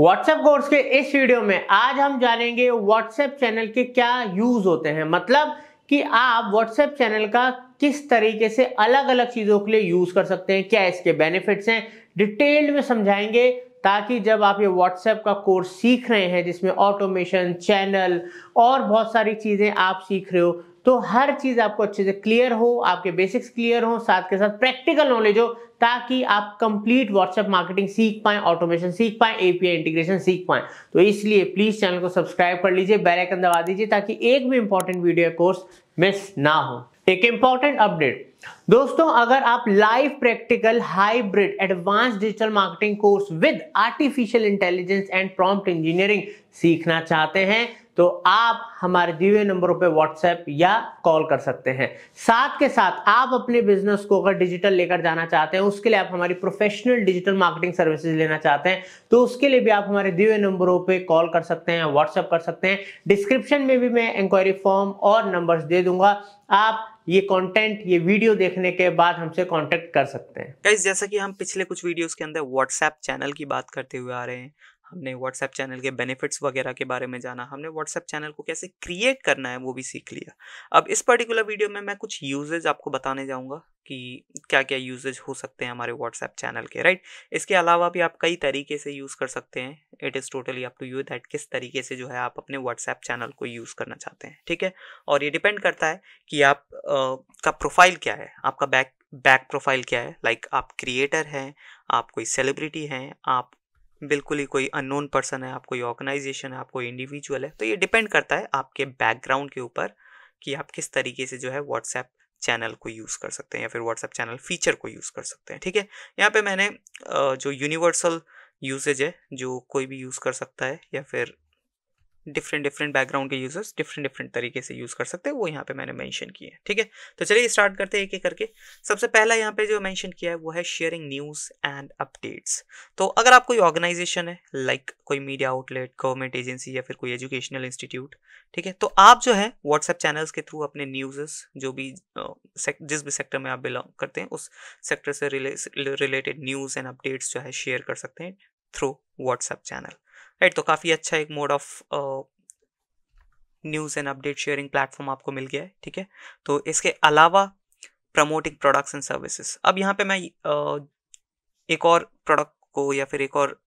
WhatsApp course के इस video में आज हम जानेंगे व्हाट्सएप चैनल के क्या यूज होते हैं मतलब कि आप व्हाट्सएप चैनल का किस तरीके से अलग अलग चीज़ों के लिए यूज़ कर सकते हैं क्या इसके बेनिफिट्स हैं डिटेल में समझाएंगे ताकि जब आप ये व्हाट्सएप का कोर्स सीख रहे हैं जिसमें ऑटोमेशन चैनल और बहुत सारी चीज़ें आप सीख रहे हो तो हर चीज़ आपको अच्छे से क्लियर हो आपके बेसिक्स क्लियर हो साथ के साथ प्रैक्टिकल नॉलेज हो ताकि आप कंप्लीट व्हाट्सएप मार्केटिंग सीख पाए ऑटोमेशन सीख पाए एपीआई इंटीग्रेशन सीख पाए तो इसलिए प्लीज़ चैनल को सब्सक्राइब कर लीजिए बेल आइकन दबा दीजिए ताकि एक भी इंपॉर्टेंट वीडियो कोर्स मिस ना हो एक इंपॉर्टेंट अपडेट दोस्तों अगर आप live practical hybrid advance digital marketing course with artificial intelligence and prompt engineering सीखना चाहते हैं तो आप हमारे दिए नंबरों पे व्हाट्सएप या कॉल कर सकते हैं साथ के साथ आप अपने बिजनेस को अगर डिजिटल लेकर जाना चाहते हैं उसके लिए आप हमारी प्रोफेशनल डिजिटल मार्केटिंग सर्विसेज लेना चाहते हैं तो उसके लिए भी आप हमारे दिए नंबरों पर कॉल कर सकते हैं व्हाट्सएप कर सकते हैं डिस्क्रिप्शन में भी मैं इंक्वायरी फॉर्म और नंबर दे दूंगा आप ये कंटेंट ये वीडियो देखने के बाद हमसे कांटेक्ट कर सकते हैं जैसा कि हम पिछले कुछ वीडियोस के अंदर व्हाट्सएप चैनल की बात करते हुए आ रहे हैं हमने व्हाट्सएप चैनल के बेनिफिट्स वगैरह के बारे में जाना हमने व्हाट्सएप चैनल को कैसे क्रिएट करना है वो भी सीख लिया अब इस पर्टिकुलर वीडियो में मैं कुछ यूजेज आपको बताने जाऊँगा कि क्या क्या यूजेज हो सकते हैं हमारे व्हाट्सएप चैनल के राइट इसके अलावा भी आप कई तरीके से यूज़ कर सकते हैं it is totally up to you that किस तरीके से जो है आप अपने व्हाट्सएप चैनल को यूज़ करना चाहते हैं ठीक है और ये डिपेंड करता है कि आप का प्रोफाइल क्या है आपका बैक बैक प्रोफाइल क्या है लाइक like, आप क्रिएटर हैं आप कोई सेलिब्रिटी हैं आप बिल्कुल ही कोई अननोन पर्सन है आप कोई ऑर्गेनाइजेशन है आपको इंडिविजुअल है तो ये डिपेंड करता है आपके बैकग्राउंड के ऊपर कि आप किस तरीके से जो है व्हाट्सएप चैनल को यूज़ कर सकते हैं या फिर व्हाट्सएप चैनल फीचर को यूज़ कर सकते हैं ठीक है यहाँ पे मैंने जो यूनिवर्सल यूसेज है जो कोई भी यूज़ कर सकता है या फिर डिफरेंट डिफरेंट बैकग्राउंड के यूजर्स डिफरेंट डिफरेंट तरीके से यूज़ कर सकते हैं वो यहाँ पे मैंने मैंशन किए ठीक है तो चलिए स्टार्ट करते हैं एक एक करके सबसे पहला यहाँ पे जो मैंशन किया है वो है शेयरिंग न्यूज़ एंड अपडेट्स तो अगर आप कोई ऑर्गेनाइजेशन है लाइक like कोई मीडिया आउटलेट गवर्नमेंट एजेंसी या फिर कोई एजुकेशनल इंस्टीट्यूट ठीक है तो आप जो है व्हाट्सएप चैनल्स के थ्रू अपने न्यूजेस जो भी जिस भी सेक्टर में आप बिलोंग करते हैं उस सेक्टर से रिलेटेड न्यूज़ एंड अपडेट्स जो है शेयर कर सकते हैं थ्रू व्हाट्सएप चैनल राइट तो काफ़ी अच्छा एक mode of news and update sharing platform आपको मिल गया है ठीक है तो इसके अलावा प्रमोटिंग प्रोडक्ट्स एंड सर्विसेज अब यहाँ पे मैं uh, एक और प्रोडक्ट को या फिर एक और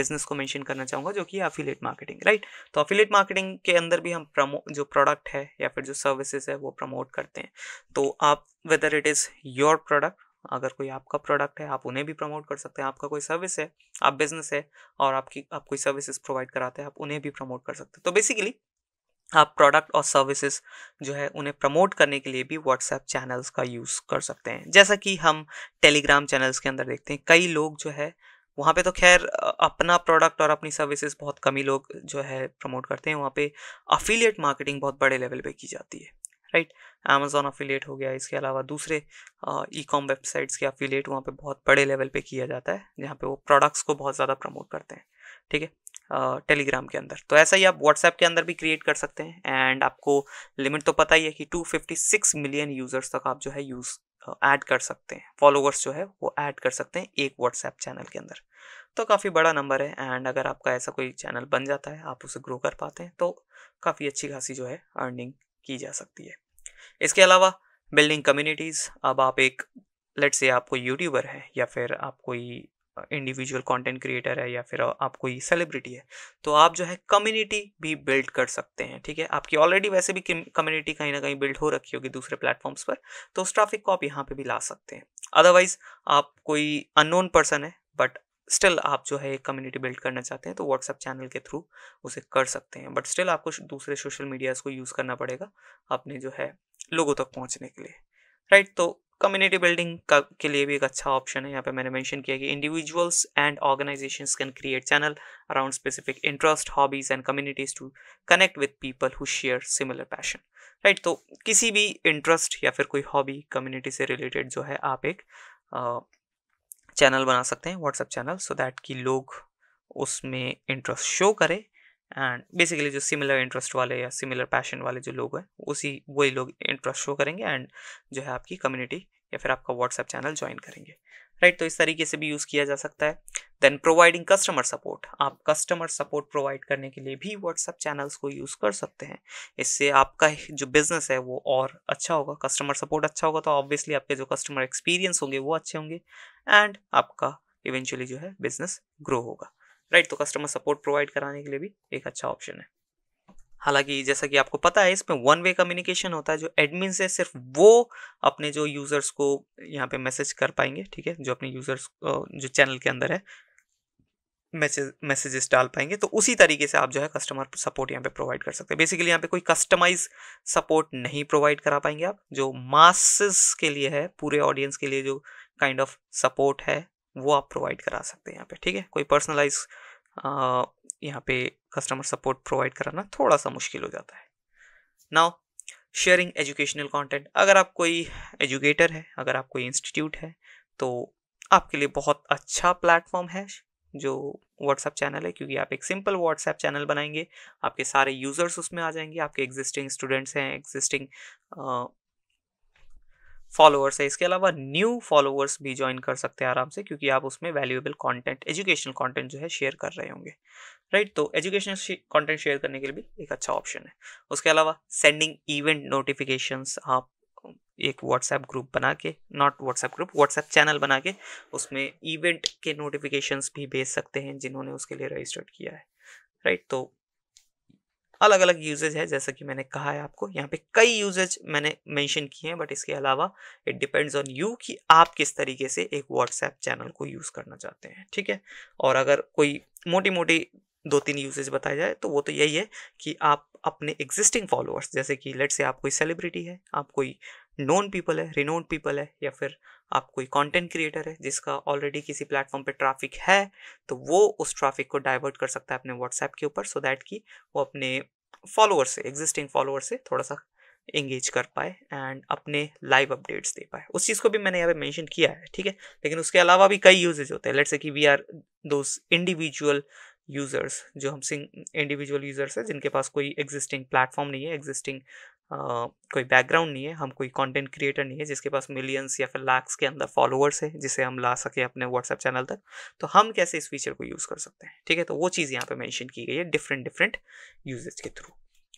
बिजनेस को मेंशन करना चाहूँगा जो कि अफिलेट मार्केटिंग राइट तो अफिलेट मार्केटिंग के अंदर भी हम प्रमो जो प्रोडक्ट है या फिर जो सर्विसेज है वो प्रमोट करते हैं तो आप whether it is your product अगर कोई आपका प्रोडक्ट है आप उन्हें भी प्रमोट कर सकते हैं आपका कोई सर्विस है आप बिजनेस है और आपकी आप कोई सर्विसेज प्रोवाइड कराते हैं आप उन्हें भी प्रमोट कर सकते हैं तो बेसिकली आप प्रोडक्ट और सर्विसेज जो है उन्हें प्रमोट करने के लिए भी व्हाट्सएप चैनल्स का यूज़ कर सकते हैं जैसा कि हम टेलीग्राम चैनल्स के अंदर देखते हैं कई लोग जो है वहाँ पे तो खैर अपना प्रोडक्ट और अपनी सर्विसेज बहुत कम ही लोग जो है प्रमोट करते हैं वहाँ पे अफिलिएट मार्केटिंग बहुत बड़े लेवल पे की जाती है राइट अमेजोन अफिलेट हो गया इसके अलावा दूसरे ई कॉम वेबसाइट्स के अफिलेट वहाँ पे बहुत बड़े लेवल पे किया जाता है जहाँ पे वो प्रोडक्ट्स को बहुत ज़्यादा प्रमोट करते हैं ठीक है टेलीग्राम के अंदर तो ऐसा ही आप व्हाट्सएप के अंदर भी क्रिएट कर सकते हैं एंड आपको लिमिट तो पता ही है कि 256 मिलियन यूज़र्स तक आप जो है यूज़ ऐड कर सकते हैं फॉलोवर्स जो है वो ऐड कर सकते हैं एक व्हाट्सएप चैनल के अंदर तो काफ़ी बड़ा नंबर है एंड अगर आपका ऐसा कोई चैनल बन जाता है आप उसे ग्रो कर पाते हैं तो काफ़ी अच्छी खासी जो है अर्निंग की जा सकती है इसके अलावा बिल्डिंग कम्युनिटीज़ अब आप एक लेट से आप कोई यूट्यूबर है या फिर आप कोई इंडिविजुअल कंटेंट क्रिएटर है या फिर आप कोई सेलिब्रिटी है तो आप जो है कम्युनिटी भी बिल्ड कर सकते हैं ठीक है आपकी ऑलरेडी वैसे भी कम्युनिटी कहीं ना कहीं बिल्ड हो रखी होगी दूसरे प्लेटफॉर्म्स पर तो उस ट्रैफिक को आप यहाँ पे भी ला सकते हैं अदरवाइज आप कोई अननोन पर्सन है बट स्टिल आप जो है एक कम्युनिटी बिल्ड करना चाहते हैं तो व्हाट्सएप चैनल के थ्रू उसे कर सकते हैं बट स्टिल आपको दूसरे सोशल मीडियाज़ को यूज़ करना पड़ेगा अपने जो है लोगों तक पहुँचने के लिए राइट तो कम्युनिटी बिल्डिंग का के लिए भी एक अच्छा ऑप्शन है यहाँ पे मैंने मेंशन किया कि individuals and organization can create channel around specific interest hobbies and communities to connect with people who share similar passion right तो किसी भी इंटरेस्ट या फिर कोई हॉबी कम्युनिटी से रिलेटेड जो है आप एक चैनल बना सकते हैं व्हाट्सएप चैनल सो दैट कि लोग उसमें इंटरेस्ट शो करें एंड बेसिकली जो सिमिलर इंटरेस्ट वाले या सिमिलर पैशन वाले जो लोग हैं उसी वही लोग इंटरेस्ट शो करेंगे एंड जो है आपकी कम्युनिटी या फिर आपका व्हाट्सएप चैनल ज्वाइन करेंगे राइट right, तो इस तरीके से भी यूज़ किया जा सकता है देन प्रोवाइडिंग कस्टमर सपोर्ट आप कस्टमर सपोर्ट प्रोवाइड करने के लिए भी व्हाट्सएप चैनल्स को यूज़ कर सकते हैं इससे आपका जो बिज़नेस है वो और अच्छा होगा कस्टमर सपोर्ट अच्छा होगा तो ऑब्वियसली आपके जो कस्टमर एक्सपीरियंस होंगे वो अच्छे होंगे एंड आपका इवेंचुअली जो है बिजनेस ग्रो होगा राइट right, तो कस्टमर सपोर्ट प्रोवाइड कराने के लिए भी एक अच्छा ऑप्शन है हालांकि जैसा कि आपको पता है इसमें वन वे कम्युनिकेशन होता है जो एडमिन से सिर्फ वो अपने जो यूज़र्स को यहाँ पे मैसेज कर पाएंगे ठीक है जो अपने यूज़र्स जो चैनल के अंदर है मैसेज मैसेजेस डाल पाएंगे तो उसी तरीके से आप जो है कस्टमर सपोर्ट यहाँ पे प्रोवाइड कर सकते हैं बेसिकली यहाँ पे कोई कस्टमाइज सपोर्ट नहीं प्रोवाइड करा पाएंगे आप जो मासेस के लिए है पूरे ऑडियंस के लिए जो काइंड ऑफ सपोर्ट है वो आप प्रोवाइड करा सकते हैं यहाँ पे ठीक है कोई पर्सनलाइज यहाँ पे कस्टमर सपोर्ट प्रोवाइड कराना थोड़ा सा मुश्किल हो जाता है नाउ शेयरिंग एजुकेशनल कंटेंट अगर आप कोई एजुकेटर है अगर आप कोई इंस्टीट्यूट है तो आपके लिए बहुत अच्छा प्लेटफॉर्म है जो व्हाट्सएप चैनल है क्योंकि आप एक सिंपल व्हाट्सएप चैनल बनाएंगे आपके सारे यूज़र्स उसमें आ जाएंगे आपके एग्जिस्टिंग स्टूडेंट्स हैं एग्जिस्टिंग फॉलोअर्स है इसके अलावा न्यू फॉलोअर्स भी ज्वाइन कर सकते हैं आराम से क्योंकि आप उसमें वैल्यूएबल कंटेंट एजुकेशनल कंटेंट जो है शेयर कर रहे होंगे राइट तो एजुकेशनल कंटेंट शेयर करने के लिए भी एक अच्छा ऑप्शन है उसके अलावा सेंडिंग इवेंट नोटिफिकेशन आप एक व्हाट्सएप ग्रुप बना के not WhatsApp group WhatsApp channel बना के उसमें इवेंट के नोटिफिकेशंस भी भेज सकते हैं जिन्होंने उसके लिए रजिस्टर्ड किया है राइट तो अलग अलग यूजेज है जैसा कि मैंने कहा है आपको यहाँ पे कई यूजेज मैंने मेंशन किए हैं बट इसके अलावा इट डिपेंड्स ऑन यू कि आप किस तरीके से एक व्हाट्सएप चैनल को यूज़ करना चाहते हैं ठीक है और अगर कोई मोटी मोटी दो तीन यूजेज बताया जाए तो वो तो यही है कि आप अपने एग्जिस्टिंग फॉलोअर्स जैसे कि लेट से आप कोई सेलिब्रिटी है आप कोई नोन पीपल है रिनोन पीपल है या फिर आप कोई कंटेंट क्रिएटर है जिसका ऑलरेडी किसी प्लेटफॉर्म पे ट्रैफिक है तो वो उस ट्रैफिक को डाइवर्ट कर सकता है अपने व्हाट्सएप के ऊपर सो दैट कि वो अपने फॉलोअर्स से एग्जिस्टिंग फॉलोअर्स से थोड़ा सा एंगेज कर पाए एंड अपने लाइव अपडेट्स दे पाए उस चीज़ को भी मैंने यहाँ पे मेंशन किया है ठीक है लेकिन उसके अलावा भी कई यूजेज होते हैं लेट्स से कि we are those individual users जो हम सिंग इंडिविजुअल यूज़र्स हैं जिनके पास कोई एग्जिस्टिंग प्लेटफॉर्म नहीं है एग्जिस्टिंग कोई बैकग्राउंड नहीं है हम कोई कंटेंट क्रिएटर नहीं है जिसके पास मिलियंस या फिर लाख्स के अंदर फॉलोअर्स है जिसे हम ला सके अपने व्हाट्सएप चैनल तक तो हम कैसे इस फीचर को यूज़ कर सकते हैं ठीक है तो वो चीज़ यहाँ पे मेंशन की गई है डिफरेंट डिफरेंट यूजेज के थ्रू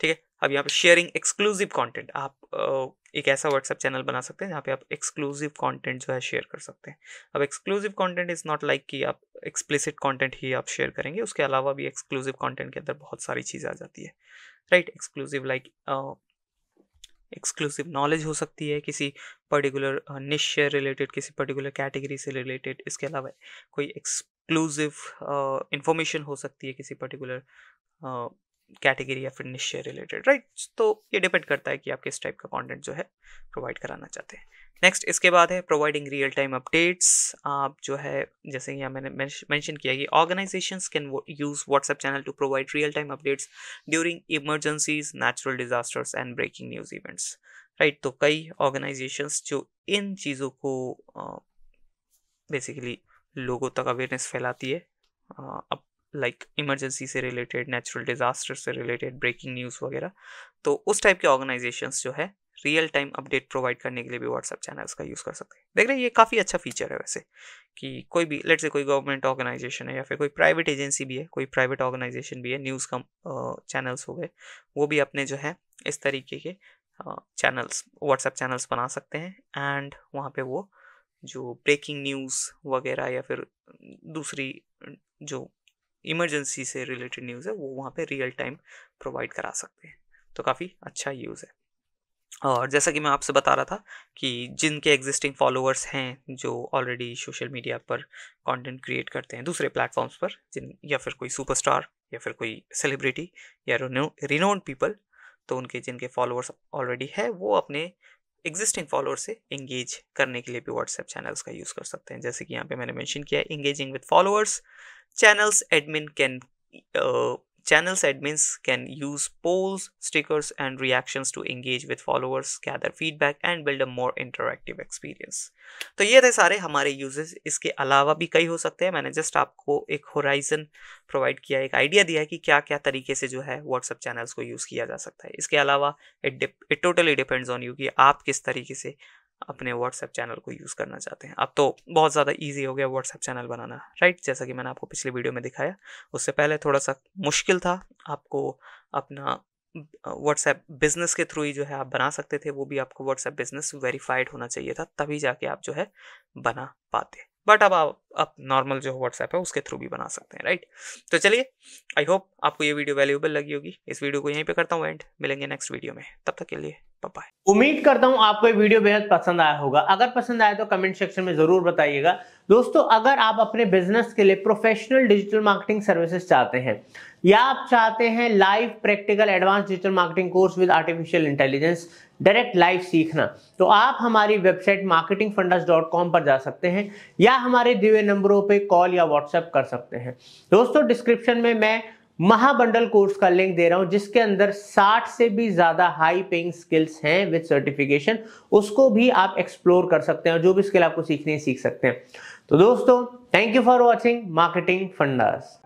ठीक है अब यहाँ पे शेयरिंग एक्सक्लूसिव कंटेंट आप एक ऐसा व्हाट्सएप चैनल बना सकते हैं जहाँ पे आप एक्सक्लूसिव कंटेंट जो है शेयर कर सकते हैं अब exclusive content is not like कि आप एक्सप्लिसिट कंटेंट ही आप शेयर करेंगे उसके अलावा भी एक्सक्लूसिव कंटेंट के अंदर बहुत सारी चीज़ें आ जाती है right exclusive like exclusive knowledge हो सकती है किसी पर्टिकुलर निश्चय रिलेटेड किसी पर्टिकुलर कैटेगरी से रिलेटेड इसके अलावा कोई एक्सक्लूसिव इंफॉर्मेशन हो सकती है किसी पर्टिकुलर कैटेगरी या फिर निश्चय रिलेटेड राइट तो ये डिपेंड करता है कि आप किस टाइप का कॉन्टेंट जो है प्रोवाइड कराना चाहते हैं नेक्स्ट इसके बाद है प्रोवाइडिंग रियल टाइम अपडेट्स आप जो है जैसे यहाँ मैंने मेंशन किया कि organization can use WhatsApp channel to provide real time updates during emergencies natural disasters and breaking news events right तो कई ऑर्गेनाइजेशंस जो इन चीज़ों को बेसिकली लोगों तक अवेयरनेस फैलाती है अब लाइक इमरजेंसी से रिलेटेड नेचुरल डिज़ास्टर से रिलेटेड ब्रेकिंग न्यूज़ वगैरह तो उस टाइप के ऑर्गेनाइजेशन जो है रियल टाइम अपडेट प्रोवाइड करने के लिए भी व्हाट्सअप चैनल का यूज़ कर सकते हैं देख रहे हैं ये काफ़ी अच्छा फीचर है वैसे कि कोई भी लेट से कोई गवर्नमेंट ऑर्गेनाइजेशन है या फिर कोई प्राइवेट एजेंसी भी है कोई प्राइवेट ऑर्गेनाइजेशन भी है न्यूज़ का चैनल्स हो गए वो भी अपने जो है इस तरीके के चैनल्स व्हाट्सएप चैनल्स बना सकते हैं एंड वहाँ पर वो जो ब्रेकिंग न्यूज़ वगैरह या फिर दूसरी जो इमरजेंसी से रिलेटेड न्यूज़ है वो वहाँ पे रियल टाइम प्रोवाइड करा सकते हैं तो काफ़ी अच्छा यूज़ है और जैसा कि मैं आपसे बता रहा था कि जिनके एग्जिस्टिंग फॉलोअर्स हैं जो ऑलरेडी सोशल मीडिया पर कंटेंट क्रिएट करते हैं दूसरे प्लेटफॉर्म्स पर जिन या फिर कोई सुपरस्टार या फिर कोई सेलिब्रिटी या रिनोन पीपल तो उनके जिनके फॉलोअर्स ऑलरेडी है वो अपने एग्जिस्टिंग फॉलोअर से इंगेज करने के लिए भी व्हाट्सएप चैनल्स का यूज़ कर सकते हैं जैसे कि यहाँ पे मैंने मेंशन किया है engaging with followers channels admin can Channels admins can use polls, stickers, and reactions to engage with followers, gather feedback, and build a more interactive experience. तो ये थे सारे हमारे यूजेस इसके अलावा भी कई हो सकते हैं मैंने जस्ट आपको एक होराइजन प्रोवाइड किया एक आइडिया दिया है कि क्या क्या तरीके से जो है व्हाट्सअप चैनल्स को यूज़ किया जा सकता है इसके अलावा it it totally depends on you कि आप किस तरीके से अपने व्हाट्सएप चैनल को यूज़ करना चाहते हैं अब तो बहुत ज़्यादा ईजी हो गया व्हाट्सएप चैनल बनाना राइट जैसा कि मैंने आपको पिछले वीडियो में दिखाया उससे पहले थोड़ा सा मुश्किल था आपको अपना व्हाट्सएप बिजनेस के थ्रू ही जो है आप बना सकते थे वो भी आपको व्हाट्सएप बिजनेस वेरीफाइड होना चाहिए था तभी जाके आप जो है बना पाते बट अब आप अब नॉर्मल जो व्हाट्सएप है उसके थ्रू भी बना सकते हैं राइट तो चलिए आई होप आपको ये वीडियो वैल्यूबल लगी होगी इस वीडियो को यहीं पे करता हूँ एंड मिलेंगे नेक्स्ट वीडियो में तब तक के लिए बाय उम्मीद करता हूं आपको ये वीडियो बेहद पसंद आया होगा अगर पसंद आया तो कमेंट सेक्शन में जरूर बताइएगा दोस्तों अगर आप अपने बिजनेस के लिए प्रोफेशनल डिजिटल मार्केटिंग सर्विसेज चाहते हैं या आप चाहते हैं live practical advance digital marketing course with artificial intelligence direct live सीखना तो आप हमारी वेबसाइट मार्केटिंग पर जा सकते हैं या हमारे दिए नंबरों पर कॉल या व्हाट्सएप कर सकते हैं दोस्तों डिस्क्रिप्शन में मैं महाबंडल कोर्स का लिंक दे रहा हूं जिसके अंदर 60 से भी ज्यादा हाई पेइंग स्किल्स हैं विद सर्टिफिकेशन उसको भी आप एक्सप्लोर कर सकते हैं जो भी स्किल आपको सीखने सीख सकते हैं तो दोस्तों thank you for watching marketing fundas